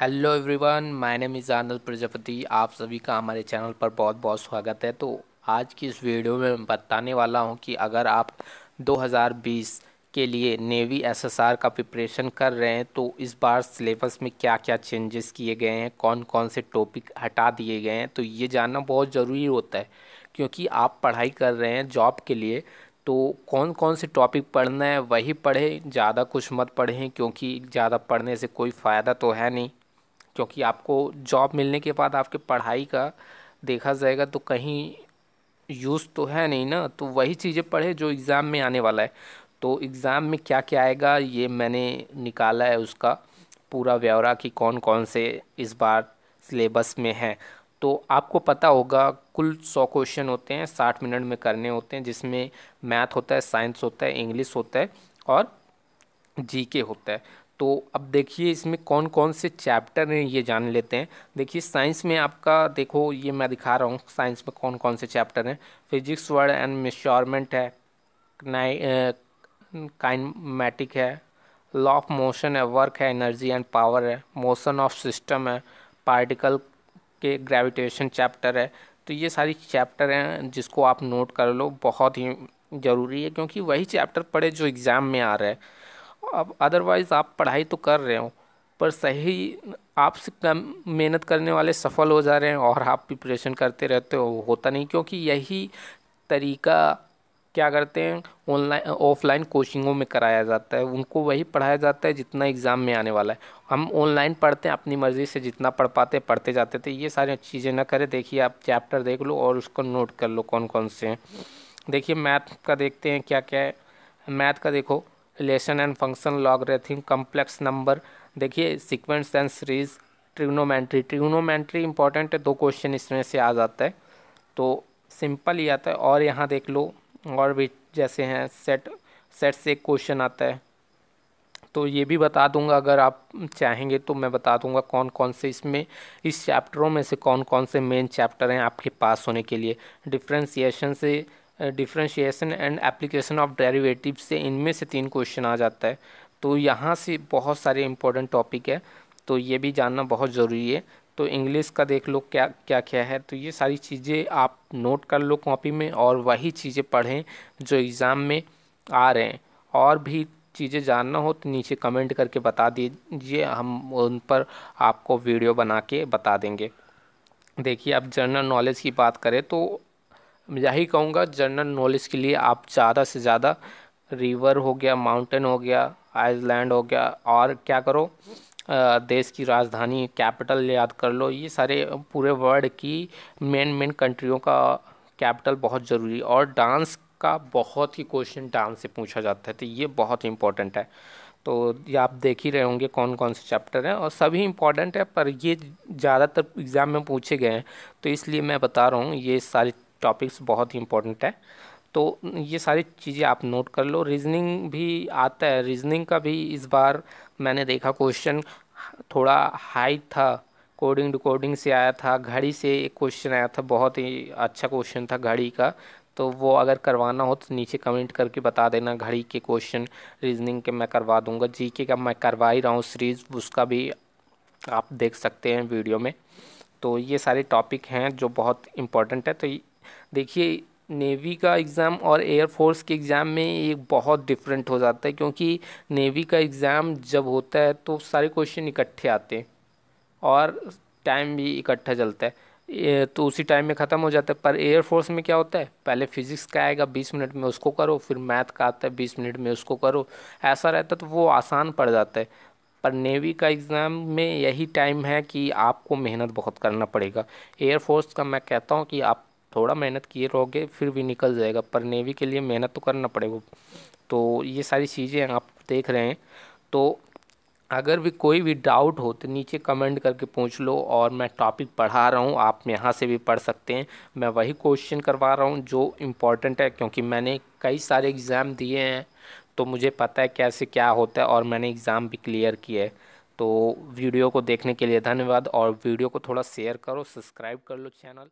hello everyone my name is Anand Prajapati आप सभी का हमारे चैनल पर बहुत बहुत स्वागत है तो आज की इस वीडियो में मैं बताने वाला हूं कि अगर आप 2020 के लिए नेवी एसएसआर का प्रिपरेशन कर रहे हैं तो इस बार सिलेबस में क्या क्या चेंजेस किए गए हैं कौन कौन से टॉपिक हटा दिए गए हैं तो ये जानना बहुत ज़रूरी होता है क्योंकि आप पढ़ाई कर रहे हैं जॉब के लिए तो कौन कौन से टॉपिक पढ़ना है वही पढ़ें ज़्यादा कुछ मत पढ़ें क्योंकि ज़्यादा पढ़ने से कोई फ़ायदा तो है नहीं क्योंकि आपको जॉब मिलने के बाद आपके पढ़ाई का देखा जाएगा तो कहीं यूज़ तो है नहीं ना तो वही चीज़ें पढ़े जो एग्ज़ाम में आने वाला है तो एग्ज़ाम में क्या क्या आएगा ये मैंने निकाला है उसका पूरा ब्यौरा कि कौन कौन से इस बार सिलेबस में हैं तो आपको पता होगा कुल सौ क्वेश्चन होते हैं साठ मिनट में करने होते हैं जिसमें मैथ होता है साइंस होता है इंग्लिश होता है और जीके होता है तो अब देखिए इसमें कौन कौन से चैप्टर हैं ये जान लेते हैं देखिए साइंस में आपका देखो ये मैं दिखा रहा हूँ साइंस में कौन कौन से चैप्टर हैं फिजिक्स वर्ड एंड मिश्योरमेंट है काइनमेटिक है लॉ ऑफ मोशन है वर्क है एनर्जी एंड पावर है मोशन ऑफ सिस्टम है पार्टिकल के ग्रेविटेशन चैप्टर है तो ये सारी चैप्टर हैं जिसको आप नोट कर लो बहुत ही ज़रूरी है क्योंकि वही चैप्टर पढ़े जो एग्ज़ाम में आ रहा है हाँ, अब अदरवाइज़ आप पढ़ाई तो कर रहे हो पर सही आपसे कम मेहनत करने वाले सफल हो जा रहे हैं और आप प्रिपरेशन करते रहते हो होता नहीं क्योंकि यही तरीका क्या करते हैं ऑनलाइन ऑफलाइन कोचिंगों में कराया जाता है उनको वही पढ़ाया जाता है जितना एग्ज़ाम में आने वाला है हम ऑनलाइन पढ़ते हैं अपनी मर्ज़ी से जितना पढ़ पाते पढ़ते जाते थे ये सारी चीज़ें ना करें देखिए आप चैप्टर देख लो और उसको नोट कर लो कौन कौन से हैं देखिए मैथ का देखते हैं क्या क्या है मैथ का देखो relation and function logarithm complex number देखिए sequence and series trigonometry trigonometry important है दो क्वेश्चन इसमें से आ जाता है तो सिंपल ही आता है और यहाँ देख लो और भी जैसे हैं सेट सेट से एक क्वेश्चन आता है तो ये भी बता दूंगा अगर आप चाहेंगे तो मैं बता दूंगा कौन कौन से इसमें इस चैप्टरों में से कौन कौन से मेन चैप्टर हैं आपके पास होने के लिए डिफ्रेंसीशन से differentiation and application of derivative से इनमें से तीन क्वेश्चन आ जाता है तो यहाँ से बहुत सारे इंपॉर्टेंट टॉपिक है तो ये भी जानना बहुत ज़रूरी है तो इंग्लिश का देख लो क्या क्या क्या है तो ये सारी चीज़ें आप नोट कर लो कॉपी में और वही चीज़ें पढ़ें जो एग्ज़ाम में आ रहे हैं और भी चीज़ें जानना हो तो नीचे कमेंट करके बता दीजिए हम उन पर आपको वीडियो बना के बता देंगे देखिए अब जनरल नॉलेज की बात करें तो मैं यही कहूँगा जनरल नॉलेज के लिए आप ज़्यादा से ज़्यादा रिवर हो गया माउंटेन हो गया आइसलैंड हो गया और क्या करो देश की राजधानी कैपिटल याद कर लो ये सारे पूरे वर्ल्ड की मेन मेन कंट्रियों का कैपिटल बहुत ज़रूरी और डांस का बहुत ही क्वेश्चन डांस से पूछा जाता है तो ये बहुत इंपॉर्टेंट है तो ये आप देख ही रहे होंगे कौन कौन से चैप्टर हैं और सभी इंपॉर्टेंट है पर ये ज़्यादातर एग्ज़ाम में पूछे गए हैं तो इसलिए मैं बता रहा हूँ ये सारे टॉपिक्स बहुत ही इंपॉर्टेंट है तो ये सारी चीज़ें आप नोट कर लो रीजनिंग भी आता है रीजनिंग का भी इस बार मैंने देखा क्वेश्चन थोड़ा हाई था कोडिंग डिकोडिंग से आया था घड़ी से एक क्वेश्चन आया था बहुत ही अच्छा क्वेश्चन था घड़ी का तो वो अगर करवाना हो तो नीचे कमेंट करके बता देना घड़ी के क्वेश्चन रीजनिंग के मैं करवा दूंगा जीके का मैं करवा ही रहा हूँ सीरीज़ उसका भी आप देख सकते हैं वीडियो में तो ये सारे टॉपिक हैं जो बहुत इंपॉर्टेंट है तो देखिए नेवी का एग्ज़ाम और एयर फोर्स के एग्ज़ाम में ये बहुत डिफरेंट हो जाता है क्योंकि नेवी का एग्ज़ाम जब होता है तो सारे क्वेश्चन इकट्ठे आते हैं और टाइम भी इकट्ठा चलता है तो उसी टाइम में ख़त्म हो जाता है पर एयर फोर्स में क्या होता है पहले फिज़िक्स का आएगा बीस मिनट में उसको करो फिर मैथ का आता है बीस मिनट में उसको करो ऐसा रहता है तो वो आसान पड़ जाता है पर नेवी का एग्ज़ाम में यही टाइम है कि आपको मेहनत बहुत करना पड़ेगा एयरफोर्स का मैं कहता हूँ कि आप थोड़ा मेहनत किए रहोगे फिर भी निकल जाएगा पर नेवी के लिए मेहनत तो करना पड़ेगा तो ये सारी चीज़ें आप देख रहे हैं तो अगर भी कोई भी डाउट हो तो नीचे कमेंट करके पूछ लो और मैं टॉपिक पढ़ा रहा हूँ आप यहाँ से भी पढ़ सकते हैं मैं वही क्वेश्चन करवा रहा हूँ जो इम्पोर्टेंट है क्योंकि मैंने कई सारे एग्ज़ाम दिए हैं तो मुझे पता है कैसे क्या होता है और मैंने एग्ज़ाम भी क्लियर किया है तो वीडियो को देखने के लिए धन्यवाद और वीडियो को थोड़ा शेयर करो सब्सक्राइब कर लो चैनल